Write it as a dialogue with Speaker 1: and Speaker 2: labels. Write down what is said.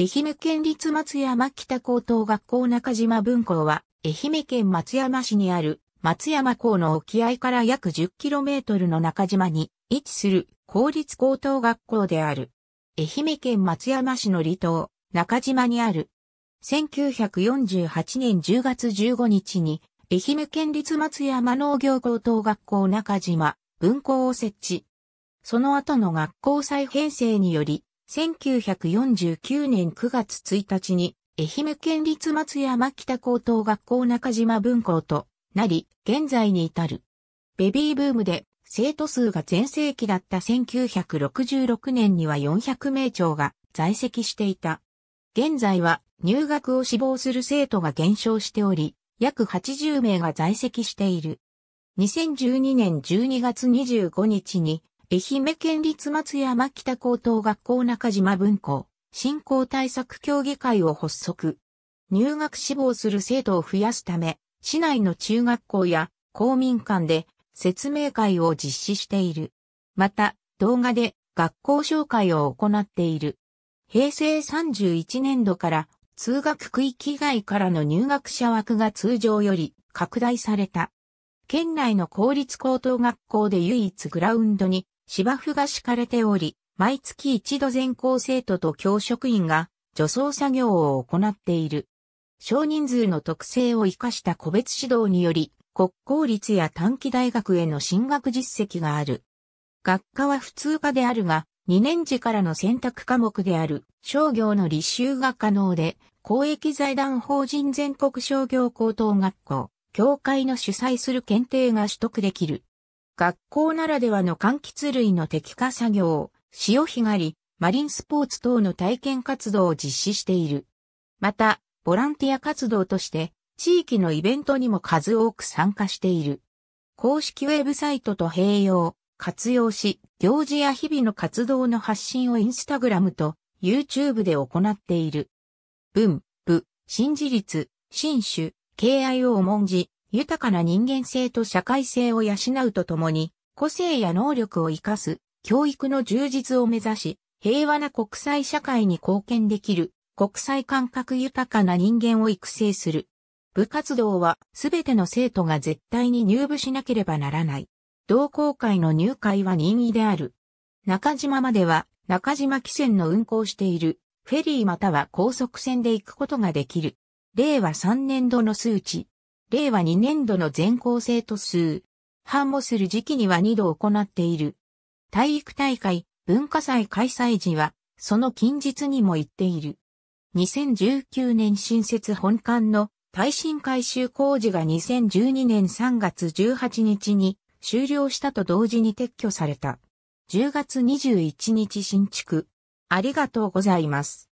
Speaker 1: 愛媛県立松山北高等学校中島分校は、愛媛県松山市にある松山港の沖合から約 10km の中島に位置する公立高等学校である。愛媛県松山市の離島、中島にある。1948年10月15日に、愛媛県立松山農業高等学校中島分校を設置。その後の学校再編成により、1949年9月1日に、愛媛県立松山北高等学校中島分校となり、現在に至る。ベビーブームで生徒数が全盛期だった1966年には400名長が在籍していた。現在は入学を志望する生徒が減少しており、約80名が在籍している。2012年12月25日に愛媛県立松山北高等学校中島文庫、振興対策協議会を発足。入学志望する生徒を増やすため、市内の中学校や公民館で説明会を実施している。また、動画で学校紹介を行っている。平成31年度から通学区域外からの入学者枠が通常より拡大された。県内の公立高等学校で唯一グラウンドに芝生が敷かれており、毎月一度全校生徒と教職員が除草作業を行っている。少人数の特性を生かした個別指導により、国公立や短期大学への進学実績がある。学科は普通科であるが、2年次からの選択科目である商業の履修が可能で、公益財団法人全国商業高等学校、協会の主催する検定が取得できる。学校ならではの柑橘類の摘果作業、潮干狩り、マリンスポーツ等の体験活動を実施している。また、ボランティア活動として、地域のイベントにも数多く参加している。公式ウェブサイトと併用、活用し、行事や日々の活動の発信をインスタグラムと YouTube で行っている。文、部、新事実、新種、敬愛を重んじ、豊かな人間性と社会性を養うとともに、個性や能力を活かす、教育の充実を目指し、平和な国際社会に貢献できる、国際感覚豊かな人間を育成する。部活動は、すべての生徒が絶対に入部しなければならない。同好会の入会は任意である。中島までは、中島汽船の運航している、フェリーまたは高速船で行くことができる。令和3年度の数値。令和2年度の全校生徒数、繁もする時期には2度行っている。体育大会、文化祭開催時は、その近日にも行っている。2019年新設本館の耐震改修工事が2012年3月18日に終了したと同時に撤去された。10月21日新築。ありがとうございます。